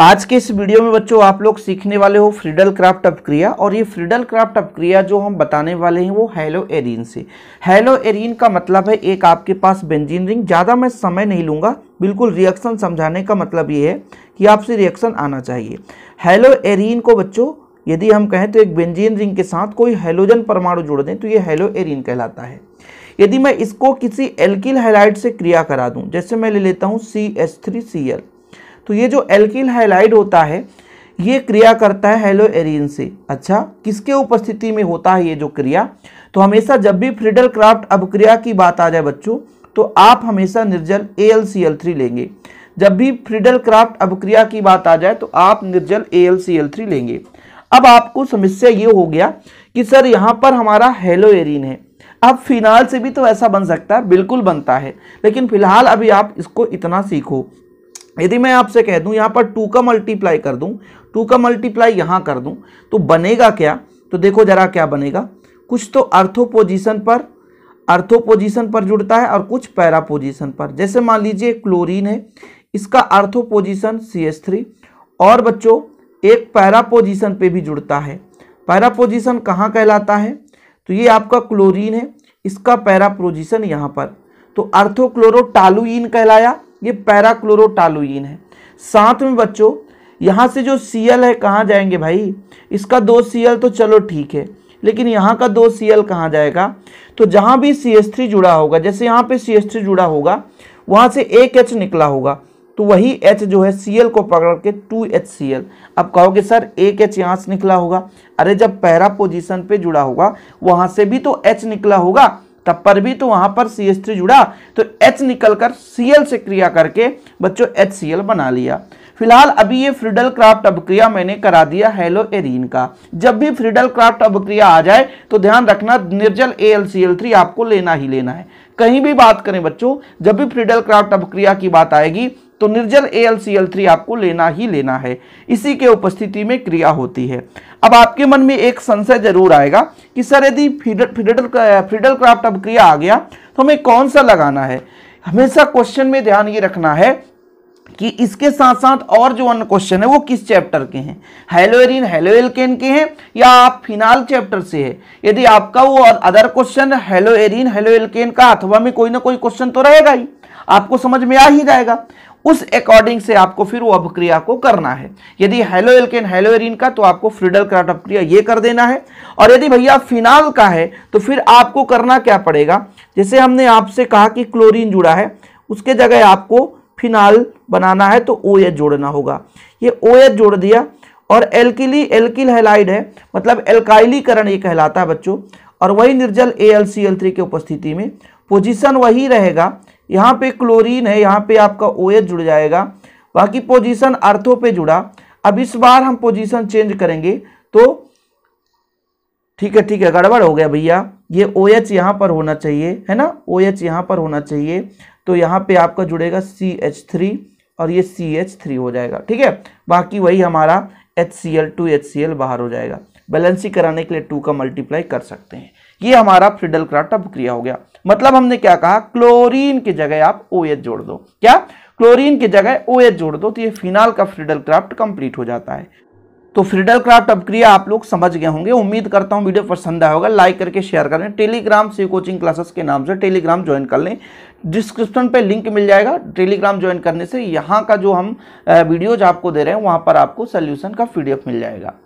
आज के इस वीडियो में बच्चों आप लोग सीखने वाले हो फ्रीडल क्राफ्ट अपक्रिया और ये फ्रीडल क्राफ्ट अपक्रिया जो हम बताने वाले हैं वो हेलो एरिन से हेलो एरिन का मतलब है एक आपके पास बेंजीन रिंग ज़्यादा मैं समय नहीं लूँगा बिल्कुल रिएक्शन समझाने का मतलब ये है कि आपसे रिएक्शन आना चाहिए हेलो एरिन को बच्चों यदि हम कहें तो एक बेंजीन रिंग के साथ कोई हेलोजन परमाणु जोड़ दें तो ये हेलो एरिन कहलाता है यदि मैं इसको किसी एल्किल हेलाइट से क्रिया करा दूँ जैसे मैं ले लेता हूँ C S three C L तो ये जो एल्किल हाइलाइड होता है ये क्रिया करता है हेलो एरियन से अच्छा किसके उपस्थिति में होता है ये जो क्रिया तो हमेशा जब भी फ्रिडल क्राफ्ट क्रिया की बात आ जाए बच्चों तो आप हमेशा निर्जल A L C L three लेंगे जब भी फ्रिडल क्राफ्ट क्रिया की बात आ जाए तो आप निर्जल A L C L three लेंगे अब आपको समस्या ये हो गया कि सर यहाँ पर हमारा हेलो एरिन है अब फिनाल से भी तो ऐसा बन सकता है बिल्कुल बनता है लेकिन फिलहाल अभी आप इसको इतना सीखो यदि मैं आपसे कह दूं यहाँ पर टू का मल्टीप्लाई कर दूं टू का मल्टीप्लाई यहाँ कर दूं तो बनेगा क्या तो देखो जरा क्या बनेगा कुछ तो अर्थोपोजिशन पर अर्थोपोजिशन पर जुड़ता है और कुछ पैरापोजिशन पर जैसे मान लीजिए क्लोरीन है इसका सी एस सी और बच्चों एक पैरापोजिशन पे भी जुड़ता है पैरापोजिशन कहाँ कहलाता है तो ये आपका क्लोरीन है इसका पैरापोजिशन यहाँ पर तो अर्थोक्लोरोटालुइन कहलाया ये पैराक्लोरोटालुइन है साथ में बच्चों यहाँ से जो सी एल है कहाँ जाएंगे भाई इसका दो सी एल तो चलो ठीक है लेकिन यहाँ का दो सी एल कहाँ जाएगा तो जहाँ भी सी एस थ्री जुड़ा होगा जैसे यहाँ पे सी एस थ्री जुड़ा होगा वहाँ से एक एच निकला होगा तो वही एच जो है सी एल को पकड़ के टू एच सी एल अब कहोगे सर एक एच यहाँ से निकला होगा अरे जब पैरा पोजिशन पर जुड़ा होगा वहाँ से भी तो एच निकला होगा तब पर भी तो वहां पर सी एच थ्री जुड़ा तो एच निकलकर सी एल से क्रिया करके बच्चों एच सी एल बना लिया फिलहाल अभी ये फ्रिडल क्राफ्ट अभिक्रिया मैंने करा दिया हेलो एरीन का जब भी फ्रिडल क्राफ्ट अभिक्रिया आ जाए तो ध्यान रखना निर्जल A L C L three आपको लेना ही लेना है कहीं भी बात करें बच्चों जब भी फ्रिडल क्राफ्ट अभिक्रिया की बात आएगी तो निर्जल ए आपको लेना ही लेना है इसी के उपस्थिति में क्रिया होती है अब आपके मन में एक संशय जरूर आएगा कि सर यदि फ्रीडल फ्रीडल क्राफ्ट अब क्रिया आ गया तो हमें कौन सा लगाना है हमेशा क्वेश्चन में ध्यान ये रखना है कि इसके साथ साथ और जो अन्य क्वेश्चन है वो किस चैप्टर के हैं हेलोएरिन हेलो के हैं या आप फिनाल चैप्टर से है यदि आपका वो अदर क्वेश्चन हेलोएरिन हेलो का अथवा में कोई ना कोई क्वेश्चन तो रहेगा ही आपको समझ में आ ही जाएगा उस अकॉर्डिंग से आपको फिर वो अपक्रिया को करना है यदि हेलो एल्केन हेलो एरिन का तो आपको फ्रिडल क्राट अभिक्रिया ये कर देना है और यदि भैया फिनाल का है तो फिर आपको करना क्या पड़ेगा जैसे हमने आपसे कहा कि क्लोरीन जुड़ा है उसके जगह आपको फिनाल बनाना है तो ओ एच जोड़ना होगा ये ओ एच जोड़ दिया और एल्किली एल्किल हेलाइड है मतलब एल्काइलीकरण ये कहलाता है बच्चों और वही निर्जल A L C L three की उपस्थिति में पोजीशन वही रहेगा यहाँ पे क्लोरीन है यहाँ पे आपका ओ एच जुड़ जाएगा बाकी पोजीशन अर्थों पे जुड़ा अब इस बार हम पोजीशन चेंज करेंगे तो ठीक है ठीक है गड़बड़ हो गया भैया ये ओ एच यहाँ पर होना चाहिए है ना ओ एच यहाँ पर होना चाहिए तो यहाँ पे आपका जुड़ेगा सी एच थ्री और ये सी एच थ्री हो जाएगा ठीक है बाकी वही हमारा H C L two H C L बाहर हो जाएगा बैलेंसिंग कराने के लिए टू का मल्टीप्लाई कर सकते हैं ये हमारा फ्रिडल क्राफ्ट क्रिया हो गया मतलब हमने क्या कहा क्लोरीन की जगह आप ओ OH जोड़ दो क्या क्लोरीन की जगह ओ OH जोड़ दो तो ये फिनाल का फ्रिडल क्राफ्ट कंप्लीट हो जाता है तो फ्रीडर क्राफ्ट अपक्रिया आप लोग समझ गए होंगे उम्मीद करता हूँ वीडियो पसंद आया होगा लाइक करके शेयर करें टेलीग्राम से कोचिंग क्लासेस के नाम से टेलीग्राम ज्वाइन कर लें डिस्क्रिप्शन पे लिंक मिल जाएगा टेलीग्राम ज्वाइन करने से यहाँ का जो हम वीडियोज आपको दे रहे हैं वहाँ पर आपको सोल्यूशन का पी मिल जाएगा